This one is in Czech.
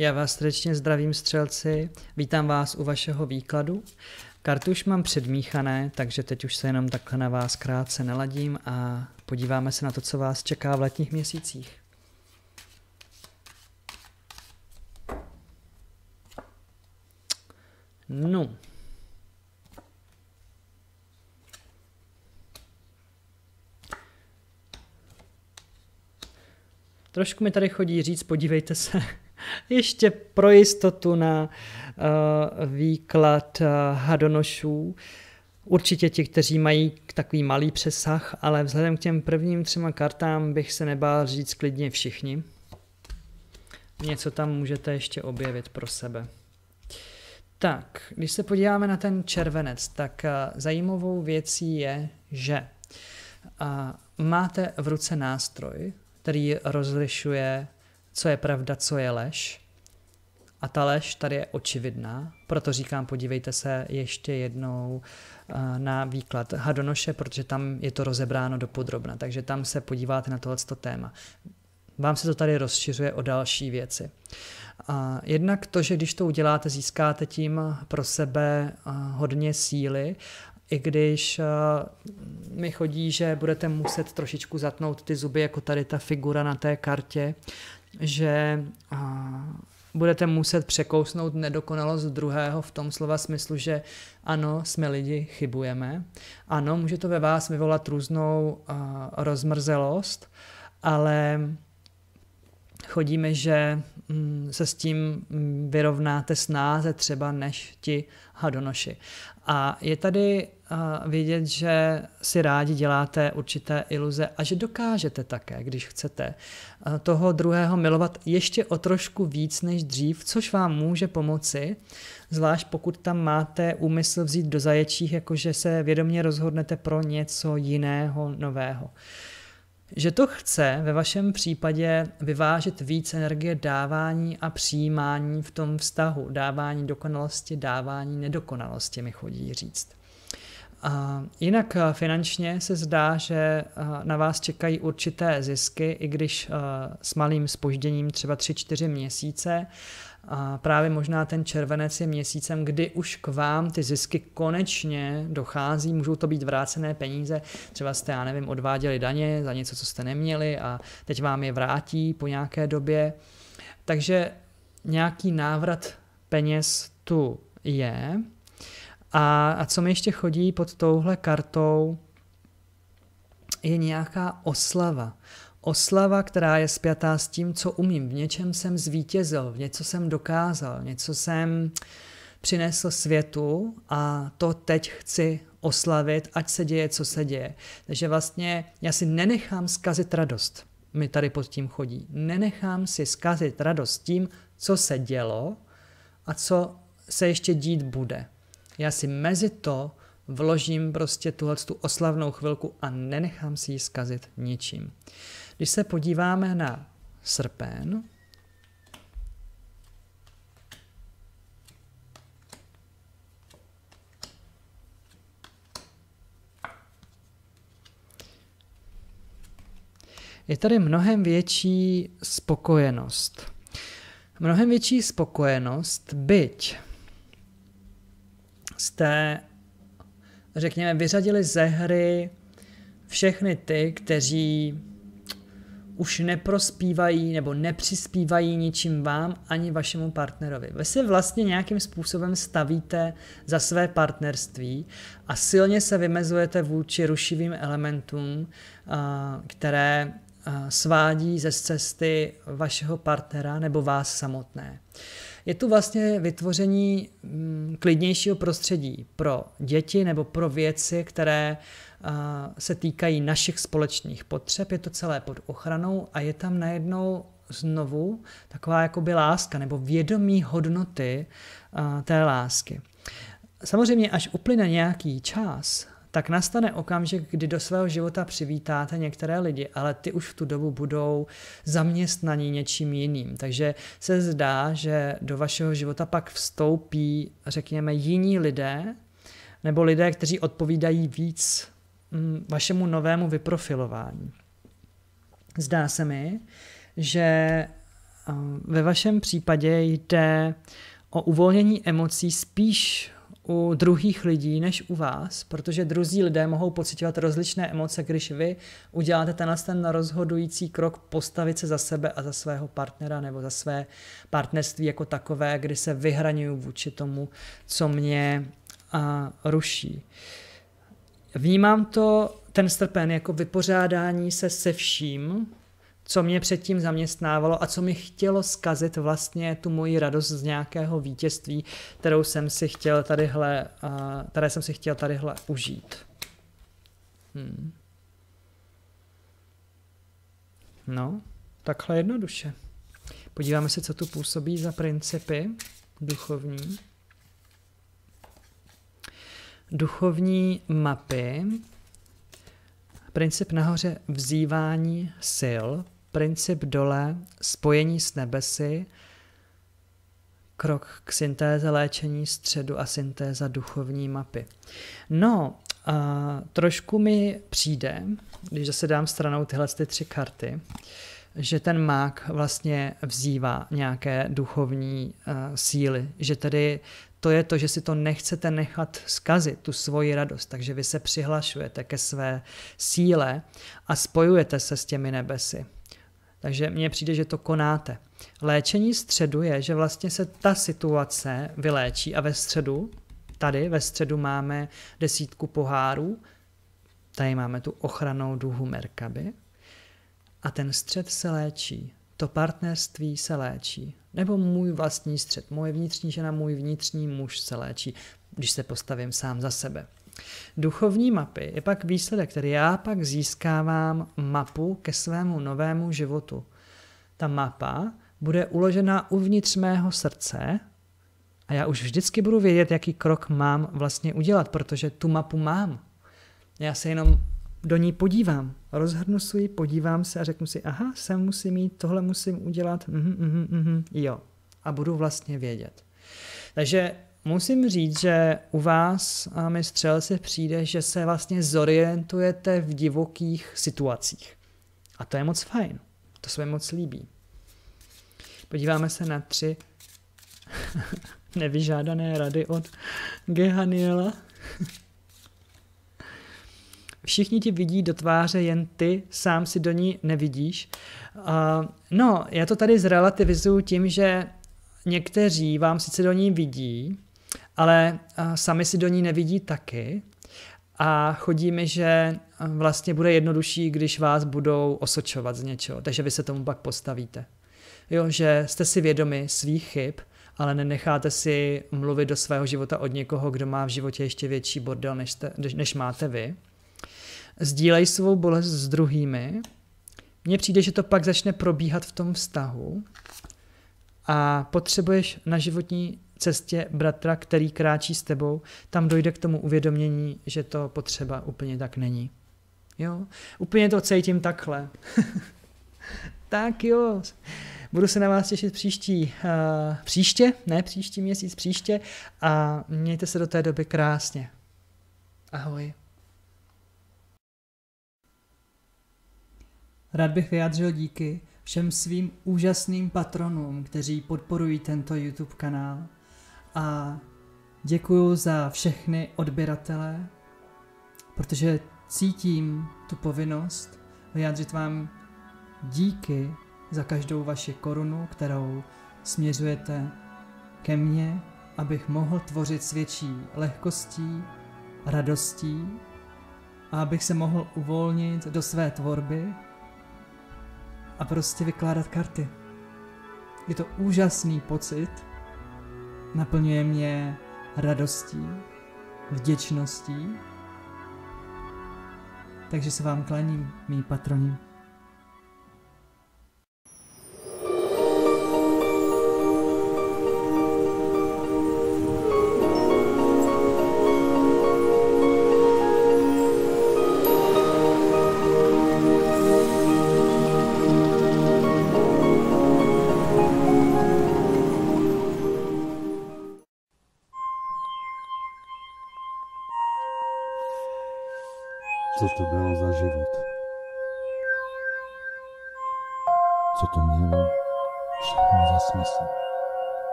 Já vás srdečně zdravím, střelci. Vítám vás u vašeho výkladu. Karty už mám předmíchané, takže teď už se jenom takhle na vás krátce naladím a podíváme se na to, co vás čeká v letních měsících. No. Trošku mi tady chodí říct, podívejte se, ještě pro jistotu na uh, výklad uh, hadonošů. Určitě ti, kteří mají takový malý přesah, ale vzhledem k těm prvním třema kartám bych se nebál říct klidně všichni. Něco tam můžete ještě objevit pro sebe. Tak, když se podíváme na ten červenec, tak eh, zajímavou věcí je, že máte v ruce nástroj, který rozlišuje co je pravda, co je lež. A ta lež tady je očividná, proto říkám, podívejte se ještě jednou eh, na výklad Hadonoše, protože tam je to rozebráno do podrobna, takže tam se podíváte na tohleto téma. Vám se to tady rozšiřuje o další věci. A jednak to, že když to uděláte, získáte tím pro sebe eh, hodně síly, i když eh, mi chodí, že budete muset trošičku zatnout ty zuby, jako tady ta figura na té kartě, že budete muset překousnout nedokonalost druhého v tom slova smyslu, že ano, jsme lidi, chybujeme. Ano, může to ve vás vyvolat různou a, rozmrzelost, ale chodíme, že mm, se s tím mm, vyrovnáte snáze třeba než ti hadonoši. A je tady vidět, že si rádi děláte určité iluze a že dokážete také, když chcete, toho druhého milovat ještě o trošku víc než dřív, což vám může pomoci, zvlášť pokud tam máte úmysl vzít do zaječích, jakože se vědomě rozhodnete pro něco jiného, nového že to chce ve vašem případě vyvážet víc energie dávání a přijímání v tom vztahu. Dávání dokonalosti, dávání nedokonalosti mi chodí říct. A jinak eh, finančně se zdá, že eh, na vás čekají určité zisky, i když eh, s malým spožděním třeba 3-4 měsíce, a právě možná ten červenec je měsícem, kdy už k vám ty zisky konečně dochází, můžou to být vrácené peníze, třeba jste, já nevím, odváděli daně za něco, co jste neměli a teď vám je vrátí po nějaké době. Takže nějaký návrat peněz tu je. A, a co mi ještě chodí pod touhle kartou, je nějaká oslava. Oslava, která je spjatá s tím, co umím, v něčem jsem zvítězil, v něco jsem dokázal, něco jsem přinesl světu a to teď chci oslavit, ať se děje, co se děje. Takže vlastně já si nenechám zkazit radost, mi tady pod tím chodí. Nenechám si zkazit radost tím, co se dělo a co se ještě dít bude. Já si mezi to vložím prostě tuhle tu oslavnou chvilku a nenechám si ji zkazit ničím. Když se podíváme na srpen, je tady mnohem větší spokojenost. Mnohem větší spokojenost, byť jste, řekněme, vyřadili ze hry všechny ty, kteří už neprospívají nebo nepřispívají ničím vám ani vašemu partnerovi. Vy se vlastně nějakým způsobem stavíte za své partnerství a silně se vymezujete vůči rušivým elementům, které svádí ze cesty vašeho partnera nebo vás samotné. Je tu vlastně vytvoření mm, klidnějšího prostředí pro děti nebo pro věci, které se týkají našich společných potřeb, je to celé pod ochranou a je tam najednou znovu taková jakoby láska nebo vědomí hodnoty té lásky. Samozřejmě, až uplyne nějaký čas, tak nastane okamžik, kdy do svého života přivítáte některé lidi, ale ty už v tu dobu budou zaměstnaní něčím jiným. Takže se zdá, že do vašeho života pak vstoupí, řekněme, jiní lidé, nebo lidé, kteří odpovídají víc Mm, vašemu novému vyprofilování. Zdá se mi, že eh, ve vašem případě jde o uvolnění emocí spíš u druhých lidí než u vás, protože druzí lidé mohou pocitovat rozličné emoce, když vy uděláte tenhle ten rozhodující krok postavit se za sebe a za svého partnera nebo za své partnerství jako takové, kdy se vyhraňuju vůči tomu, co mě a, eh, ruší. Uh, Vnímám to, ten strpen, jako vypořádání se se vším, co mě předtím zaměstnávalo a co mi chtělo zkazit vlastně tu moji radost z nějakého vítězství, kterou jsem si chtěl tadyhle, které jsem si chtěl tadyhle užít. Hmm. No, takhle jednoduše. Podíváme se, co tu působí za principy duchovní duchovní mapy, princip nahoře vzývání sil, princip dole spojení s nebesy, krok k syntéze léčení středu a syntéza duchovní mapy. No, a trošku mi přijde, když zase dám stranou tyhle ty tři karty, že ten mák vlastně vzývá nějaké duchovní uh, síly, že tedy to je to, že si to nechcete nechat zkazit, tu svoji radost. Takže vy se přihlašujete ke své síle a spojujete se s těmi nebesy. Takže mně přijde, že to konáte. Léčení středu je, že vlastně se ta situace vyléčí a ve středu, tady ve středu máme desítku pohárů, tady máme tu ochranou duhu Merkaby a ten střed se léčí to partnerství se léčí. Nebo můj vlastní střed, moje vnitřní žena, můj vnitřní muž se léčí, když se postavím sám za sebe. Duchovní mapy je pak výsledek, který já pak získávám mapu ke svému novému životu. Ta mapa bude uložena uvnitř mého srdce a já už vždycky budu vědět, jaký krok mám vlastně udělat, protože tu mapu mám. Já se jenom do ní podívám. Rozhrnu si podívám se a řeknu si, aha, sem musím jít, tohle musím udělat, mm-hmm, mm-hmm, jo. A budu vlastně vědět. Takže musím říct, že u vás, a mi střelci, přijde, že se vlastně zorientujete v divokých situacích. A to je moc fajn. To se mi moc líbí. Podíváme se na tři nevyžádané rady od Gehaniela. Všichni ti vidí do tváře, jen ty sám si do ní nevidíš. No, já to tady zrelativizuju tím, že někteří vám sice do ní vidí, ale sami si do ní nevidí taky. A chodí mi, že vlastně bude jednodušší, když vás budou osočovat z něčeho, takže vy se tomu pak postavíte. Jo, že jste si vědomi svých chyb, ale nenecháte si mluvit do svého života od někoho, kdo má v životě ještě větší bordel, než, jste, než máte vy sdílej svou bolest s druhými. Mně přijde, že to pak začne probíhat v tom vztahu a potřebuješ na životní cestě bratra, který kráčí s tebou, tam dojde k tomu uvědomění, že to potřeba úplně tak není. Jo, úplně to cítím takhle. tak jo, budu se na vás těšit příští, uh, příště, ne příští měsíc, příště a mějte se do té doby krásně. Ahoj. Rád bych vyjádřil díky všem svým úžasným patronům, kteří podporují tento YouTube kanál. A děkuju za všechny odběratele, protože cítím tu povinnost vyjádřit vám díky za každou vaši korunu, kterou směřujete ke mně, abych mohl tvořit s větší lehkostí, radostí a abych se mohl uvolnit do své tvorby a prostě vykládat karty. Je to úžasný pocit, naplňuje mě radostí, vděčností. Takže se vám klaním, mý patroni.